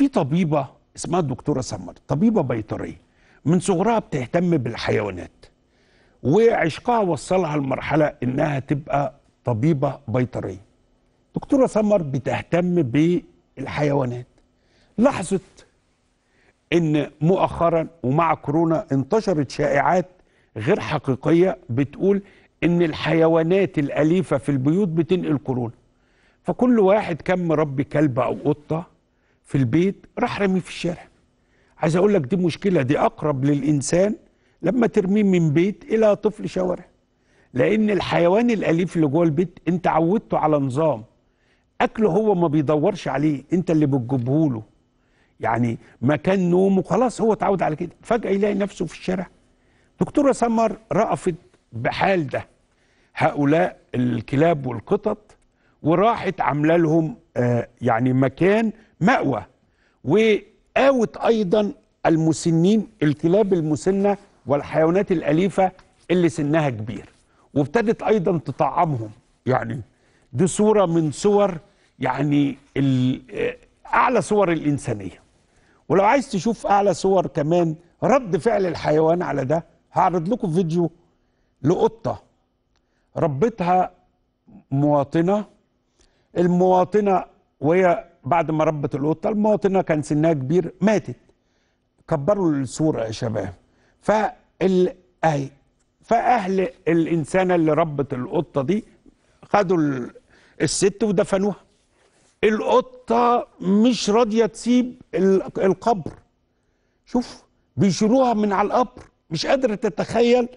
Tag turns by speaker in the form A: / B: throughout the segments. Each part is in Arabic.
A: في طبيبه اسمها الدكتوره سمر طبيبه بيطريه من صغرها بتهتم بالحيوانات وعشقها وصلها لمرحله انها تبقى طبيبه بيطريه دكتوره سمر بتهتم بالحيوانات لاحظت ان مؤخرا ومع كورونا انتشرت شائعات غير حقيقيه بتقول ان الحيوانات الاليفه في البيوت بتنقل كورونا فكل واحد كان مربي كلب او قطه في البيت راح رمي في الشارع عايز اقول لك دي مشكله دي اقرب للانسان لما ترميه من بيت الى طفل شوارع لان الحيوان الاليف اللي جوه البيت انت عودته على نظام اكله هو ما بيدورش عليه انت اللي بتجيبه له يعني مكان نومه خلاص هو اتعود على كده فجاه يلاقي نفسه في الشارع دكتوره سمر رأفت بحال ده هؤلاء الكلاب والقطط وراحت عامله لهم آه، يعني مكان مأوى وقاوت أيضا المسنين الكلاب المسنة والحيوانات الأليفة اللي سنها كبير وابتدت أيضا تطعمهم يعني دي صورة من صور يعني آه، أعلى صور الإنسانية ولو عايز تشوف أعلى صور كمان رد فعل الحيوان على ده هعرض لكم فيديو لقطة ربتها مواطنة المواطنه وهي بعد ما ربت القطه المواطنه كان سنها كبير ماتت كبروا الصوره يا شباب فال اهي فاهل الانسانه اللي ربت القطه دي خدوا الست ودفنوها القطه مش راضيه تسيب القبر شوف بيشيلوها من على القبر مش قادره تتخيل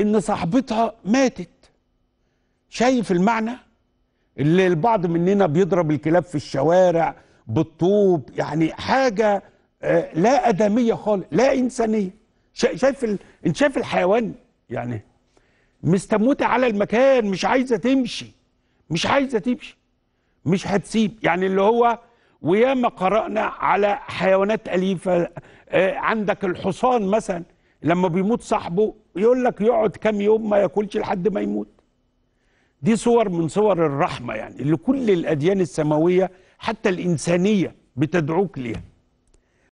A: ان صاحبتها ماتت شايف المعنى اللي البعض مننا بيضرب الكلاب في الشوارع بالطوب يعني حاجة آه، لا أدمية خالص لا إنسانية شايف ال... انت شايف الحيوان يعني مستموتة على المكان مش عايزة تمشي مش عايزة تمشي مش هتسيب يعني اللي هو وياما قرأنا على حيوانات أليفة آه، عندك الحصان مثلا لما بيموت صاحبه يقول لك يقعد كام يوم ما ياكلش لحد ما يموت دي صور من صور الرحمة يعني اللي كل الأديان السماوية حتى الإنسانية بتدعوك ليها